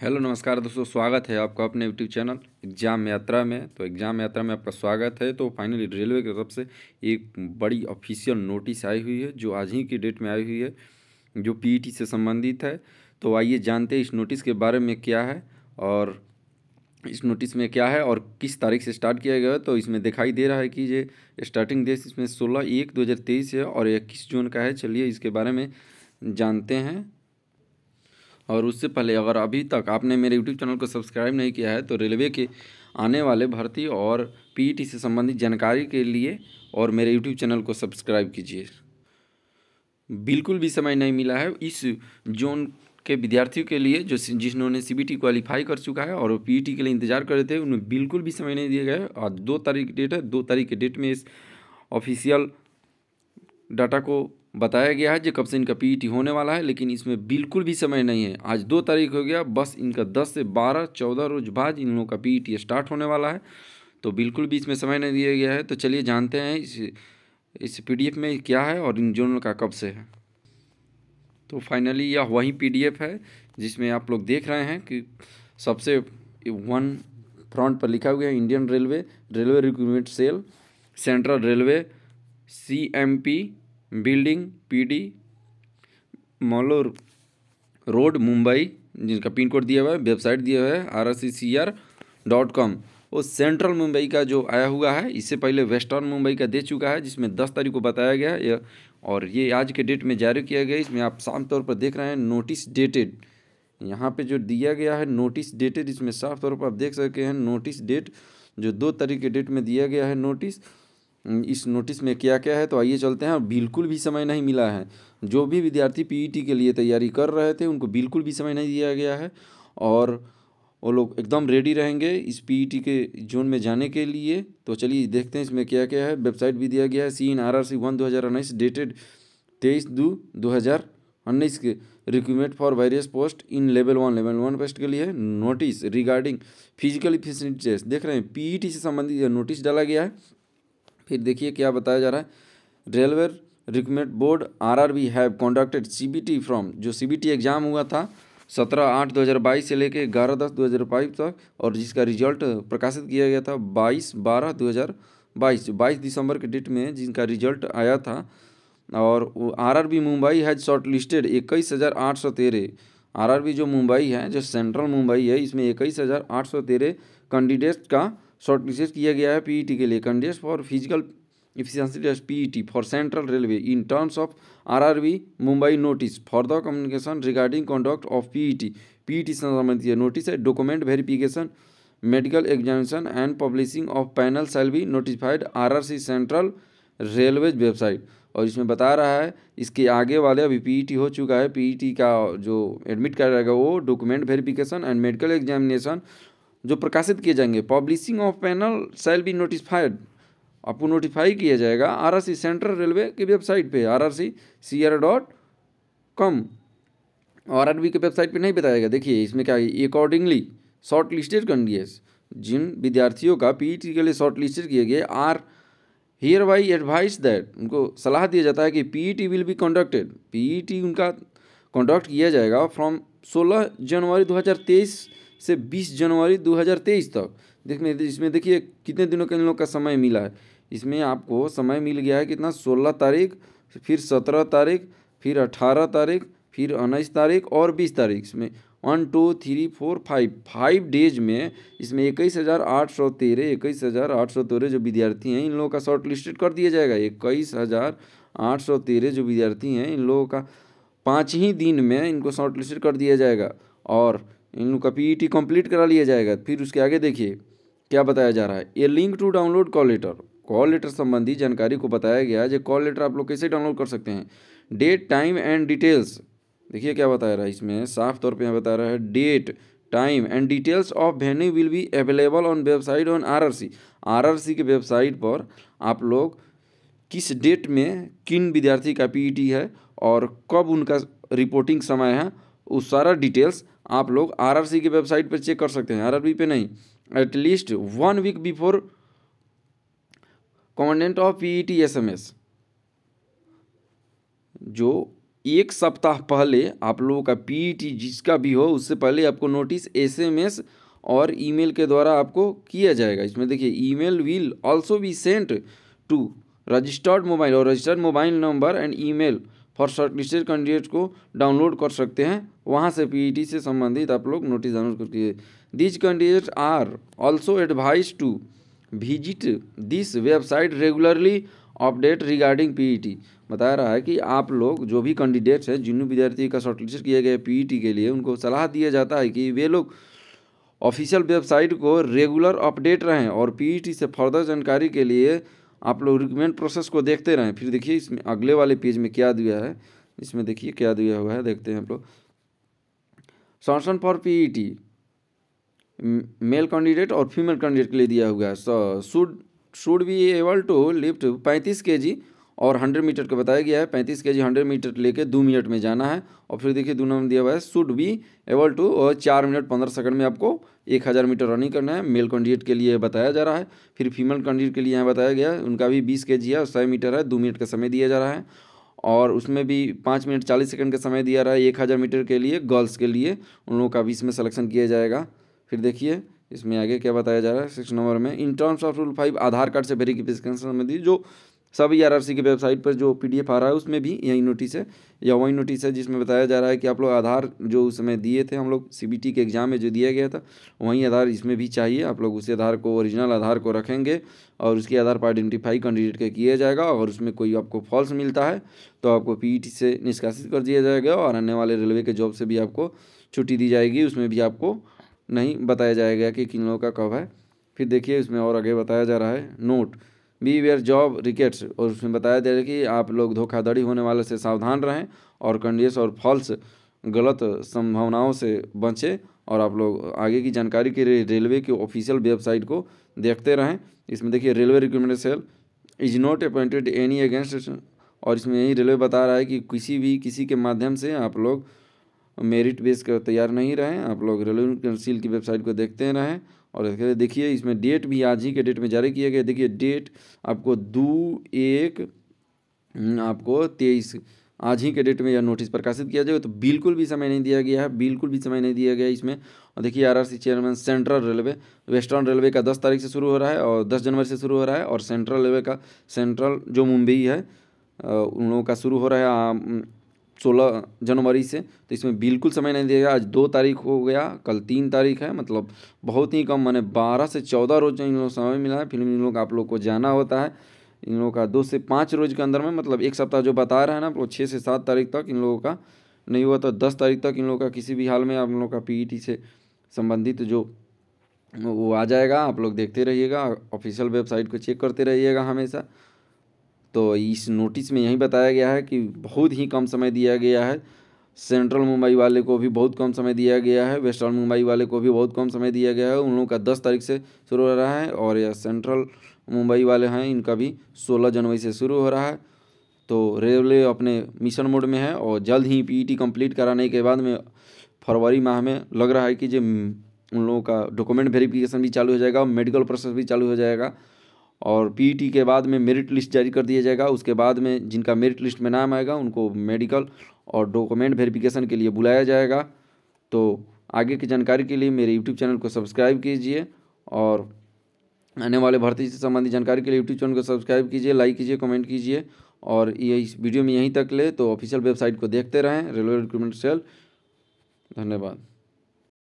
hello नमस्कार दोस्तों स्वागत है आपका अपने यूट्यूब चैनल एग्जाम यात्रा में तो एग्जाम यात्रा में आपका स्वागत है तो फाइनली रेलवे की तरफ से एक बड़ी ऑफिशियल नोटिस आई हुई है जो आज ही की डेट में आई हुई है जो पीईटी e से संबंधित है तो आइए जानते हैं इस नोटिस के बारे में क्या है और इस नोटिस में क्या है और किस तारीख से स्टार्ट किया गया तो इसमें दिखाई दे रहा है कि ये स्टार्टिंग डेट इसमें सोलह एक दो है और इक्कीस जून का है चलिए इसके बारे में जानते हैं और उससे पहले अगर अभी तक आपने मेरे यूट्यूब चैनल को सब्सक्राइब नहीं किया है तो रेलवे के आने वाले भर्ती और पीईटी से संबंधित जानकारी के लिए और मेरे यूट्यूब चैनल को सब्सक्राइब कीजिए बिल्कुल भी समय नहीं मिला है इस जोन के विद्यार्थियों के लिए जो जिन्होंने सी बी क्वालिफाई कर चुका है और पी के लिए इंतजार कर रहे थे उन्हें बिल्कुल भी समय नहीं दिया गया और दो तारीख डेट है दो तारीख के डेट में इस ऑफिशियल डाटा को बताया गया है जो कब से इनका पीईटी होने वाला है लेकिन इसमें बिल्कुल भी समय नहीं है आज दो तारीख हो गया बस इनका दस से बारह चौदह रोज बाद इन लोगों का पीईटी स्टार्ट होने वाला है तो बिल्कुल भी इसमें समय नहीं दिया गया है तो चलिए जानते हैं इस इस पीडीएफ में क्या है और इन जोनल का कब से है तो फाइनली यह वही पीडीएफ है जिसमें आप लोग देख रहे हैं कि सबसे वन फ्रंट पर लिखा हुआ है Indian railway railway recruitment cell central railway C M P building P D Mello road Mumbai जिनका पिन कोड दिया हुआ है वेबसाइट दिया हुआ है R C C R dot com वो सेंट्रल मुंबई का जो आया हुआ है इससे पहले वेस्टर्न मुंबई का दे चुका है जिसमें दस तारीख को बताया गया है और ये आज के डेट में जारी किया गया इसमें आप साफ तौर पर देख रहे हैं नोटिस डेटेड यहाँ पे जो दिया गया है नोटिस डेटेड इसमें साफ तौर पर आप देख सकते हैं नोटिस डेट जो दो तारीख के डेट में दिया गया है नोटिस इस नोटिस में क्या क्या है तो आइए चलते हैं बिल्कुल भी समय नहीं मिला है जो भी विद्यार्थी पीईटी के लिए तैयारी कर रहे थे उनको बिल्कुल भी समय नहीं दिया गया है और वो लोग एकदम रेडी रहेंगे इस पीईटी के जोन में जाने के लिए तो चलिए देखते हैं इसमें क्या क्या है वेबसाइट भी दिया गया है C N R R C one दो हज़ार उन्नीस डेटेड तेईस दो दो हज़ार उन्नीस के recruitment for various post in level one level one post के लिए notice regarding physical efficient test देख रहे हैं पीईटी से संबंधित नोटिस डाला गया है फिर देखिए क्या बताया जा रहा है railway recruitment board RRB have conducted CBT from जो सीबीटी एग्ज़ाम हुआ था सत्रह आठ दो हज़ार बाईस से लेकर ग्यारह दस दो हज़ार बाईस तक और जिसका रिजल्ट प्रकाशित किया गया था बाईस बारह दो हज़ार बाईस बाईस दिसंबर के डेट में जिनका रिजल्ट आया था और R R B Mumbai has short listed इक्कीस हज़ार आठ सौ तेरह आर आर बी जो मुंबई है जो सेंट्रल मुंबई है इसमें इक्कीस हज़ार आठ सौ तेरह कैंडिडेट्स का शॉर्टलिस्ट किया गया है पीईटी के लिए contest for physical efficiency test PET for central railway in terms of RRB Mumbai notice for the communication regarding conduct of PET PET से संबंधित नोटिस है document verification medical examination and publishing of panel cell be notified R central railway website और इसमें बता रहा है इसके आगे वाले अभी पीईटी e हो चुका है पीईटी e का जो एडमिट कार्ड रहेगा वो document verification and medical examination जो प्रकाशित किए जाएंगे publishing of panel cell be notified आपको नोटिफाई किया जाएगा आरआरसी सेंट्रल रेलवे की वेबसाइट पे RRC R dot com R R B की वेबसाइट पे नहीं बताया गया देखिए इसमें क्या है अकॉर्डिंगली शॉर्ट लिस्टेड कैंडिडेट्स जिन विद्यार्थियों का पी e के लिए शॉर्ट लिस्टेड किए गए are here by advice that उनको सलाह दिया जाता है कि P will be conducted P उनका कंडक्ट किया जाएगा फ्रॉम सोलह जनवरी दो से 20 जनवरी 2023 तक देखने इसमें देखिए कितने दिनों का इन लोग का समय मिला है इसमें आपको समय मिल गया है कितना सोलह तारीख फिर सत्रह तारीख फिर अठारह तारीख फिर उन्नीस तारीख और बीस तारीख इसमें one two three four five five days में इसमें इक्कीस हज़ार आठ सौ तेरह इक्कीस हज़ार आठ सौ तेरह जो विद्यार्थी हैं इन लोगों का शॉर्ट लिस्टेड कर दिया जाएगा इक्कीस हज़ार आठ सौ तेरह जो विद्यार्थी हैं इन लोगों का पाँच ही दिन में इनको शॉर्ट लिस्टेड कर दिया जाएगा और इन लोग ई टी कंप्लीट करा लिया जाएगा फिर उसके आगे देखिए क्या बताया जा रहा है ये link to download call letter call letter संबंधी जानकारी को बताया गया जो कॉल लेटर आप लोग कैसे डाउनलोड कर सकते हैं डेट टाइम एंड डिटेल्स देखिए क्या बताया रहा है इसमें साफ तौर पर यहाँ बता रहा है date time and details of venue will be available on website on R R R C R C के वेबसाइट पर आप लोग किस डेट में किन विद्यार्थी का टी e है और कब उनका रिपोर्टिंग समय है उस सारा डिटेल्स आप लोग आरआरसी की वेबसाइट पर चेक कर सकते हैं आरआरबी पे नहीं at least one week before commandant of PET SMS जो एक सप्ताह पहले आप लोगों का पीईटी e जिसका भी हो उससे पहले आपको नोटिस एसएमएस और ईमेल के द्वारा आपको किया जाएगा इसमें देखिए email will also be sent to registered mobile और registered mobile number and email for shortlisted candidate को डाउनलोड कर सकते हैं वहाँ से पी e से संबंधित आप लोग नोटिस डाउनलोड करके these candidate are also advise to visit this website regularly update regarding P बता रहा है कि आप लोग जो भी कैंडिडेट्स हैं जिन विद्यार्थी का शॉर्टलिस्ट किया गया है e के लिए उनको सलाह दिया जाता है कि वे लोग ऑफिशियल वेबसाइट को रेगुलर अपडेट रहें और पी e से फर्दर जानकारी के लिए आप लोग रिक्रूटमेंट प्रोसेस को देखते रहें फिर देखिए इसमें अगले वाले पेज में क्या दिया है इसमें देखिए क्या दिया हुआ है देखते हैं आप लोग सॉन्सन फॉर पी मेल कैंडिडेट और फीमेल कैंडिडेट के लिए दिया हुआ है should should be able to lift पैंतीस के जी और हंड्रेड मीटर का बताया गया है पैंतीस के जी हंड्रेड मीटर लेके दो मिनट में जाना है और फिर देखिए दो नंबर दिया हुआ है शुड बी एवल टू और चार मिनट पंद्रह सेकंड में आपको एक हज़ार मीटर रनिंग करना है मेल कैंडिडेट के लिए बताया जा रहा है फिर फीमेल कैंडिडेट के लिए यहाँ बताया गया है उनका भी बीस के जी है और सौ मीटर है दो मिनट का समय दिया जा रहा है और उसमें भी पाँच मिनट चालीस सेकेंड का समय दिया रहा है एक हज़ार मीटर के लिए गर्ल्स के लिए उन लोगों का भी इसमें सलेक्शन किया जाएगा फिर देखिए इसमें आगे क्या बताया जा रहा है सिक्स नंबर में in terms of rule five Aadhaar card से वेरीफिकेशन संबंधी जो सब ई e की वेबसाइट पर जो पी आ रहा है उसमें भी यही नोटिस है या वही नोटिस है जिसमें बताया जा रहा है कि आप लोग आधार जो उस समय दिए थे हम लोग सी के एग्ज़ाम में जो दिया गया था वही आधार इसमें भी चाहिए आप लोग उसी आधार को ओरिजिनल आधार को रखेंगे और उसके आधार पर आइडेंटिफाई कैंडिडेट का किया जाएगा और उसमें कोई आपको फॉल्स मिलता है तो आपको पी e से निष्कासित कर दिया जाएगा और आने वाले रेलवे के जॉब से भी आपको छुट्टी दी जाएगी उसमें भी आपको नहीं बताया जाएगा कि किन लोगों का कब है फिर देखिए इसमें और आगे बताया जा रहा है note beware job rackets और उसमें बताया जा रहा है कि आप लोग धोखाधड़ी होने वाले से सावधान रहें और कंडियस और फॉल्स गलत संभावनाओं से बचें और आप लोग आगे की जानकारी के लिए रेलवे की ऑफिशियल वेबसाइट को देखते रहें इसमें देखिए railway recruitment cell is not appointed any against और इसमें यही रेलवे बता रहा है कि किसी भी किसी के माध्यम से आप लोग मेरिट बेस कर तैयार नहीं रहें आप लोग रेलवे काउंसिल की वेबसाइट को देखते रहें और देखिए इसमें डेट भी आज ही के डेट में जारी किया गया देखिए डेट आपको दो एक हम्म, आपको तेईस आज ही के डेट में यह नोटिस प्रकाशित किया जाएगा तो बिल्कुल भी समय नहीं दिया गया है बिल्कुल भी समय नहीं दिया गया इसमें और देखिए RRC chairman central railway western railway का दस तारीख से शुरू हो रहा है और दस जनवरी से शुरू हो रहा है और सेंट्रल रेलवे का सेंट्रल जो मुंबई है उन लोगों का शुरू हो रहा है सोलह जनवरी से तो इसमें बिल्कुल समय नहीं दिया गया आज दो तारीख हो गया कल तीन तारीख है मतलब बहुत ही कम मैंने बारह से चौदह रोज इन लोगों समय मिला है फिल्म इन लोग आप लोग को जाना होता है इन लोगों का दो से पाँच रोज के अंदर में मतलब एक सप्ताह जो बता रहे हैं ना आप लोग छः से सात तारीख तक इन लोगों का नहीं हुआ तो दस तारीख तक इन लोगों का किसी भी हाल में आप लोगों का पी से संबंधित जो वो आ जाएगा आप लोग देखते रहिएगा ऑफिशियल वेबसाइट को चेक करते रहिएगा हमेशा तो इस नोटिस में यही बताया गया है कि बहुत ही कम समय दिया गया है सेंट्रल मुंबई वाले को भी बहुत कम समय दिया गया है वेस्टर्न मुंबई वाले को भी बहुत कम समय दिया गया है उन लोगों का दस तारीख से शुरू हो रहा है और यह सेंट्रल मुंबई वाले हैं इनका भी सोलह जनवरी से शुरू हो रहा है तो रेलवे अपने मिशन मोड में है और जल्द ही पी कंप्लीट कराने के बाद में फरवरी माह में लग रहा है कि जो उन लोगों का डॉक्यूमेंट वेरिफिकेशन भी चालू हो जाएगा मेडिकल प्रोसेस भी चालू हो जाएगा और पीटी e के बाद में मेरिट लिस्ट जारी कर दिया जाएगा उसके बाद में जिनका मेरिट लिस्ट में नाम आएगा उनको मेडिकल और डॉक्यूमेंट वेरिफिकेशन के लिए बुलाया जाएगा तो आगे की जानकारी के लिए मेरे यूट्यूब चैनल को सब्सक्राइब कीजिए और आने वाले भर्ती से संबंधित जानकारी के लिए यूट्यूब चैनल को सब्सक्राइब कीजिए लाइक कीजिए कमेंट कीजिए और ये इस वीडियो में यहीं तक ले तो ऑफिशियल वेबसाइट को देखते रहें रेलवे रिक्रूटमेंट सेल धन्यवाद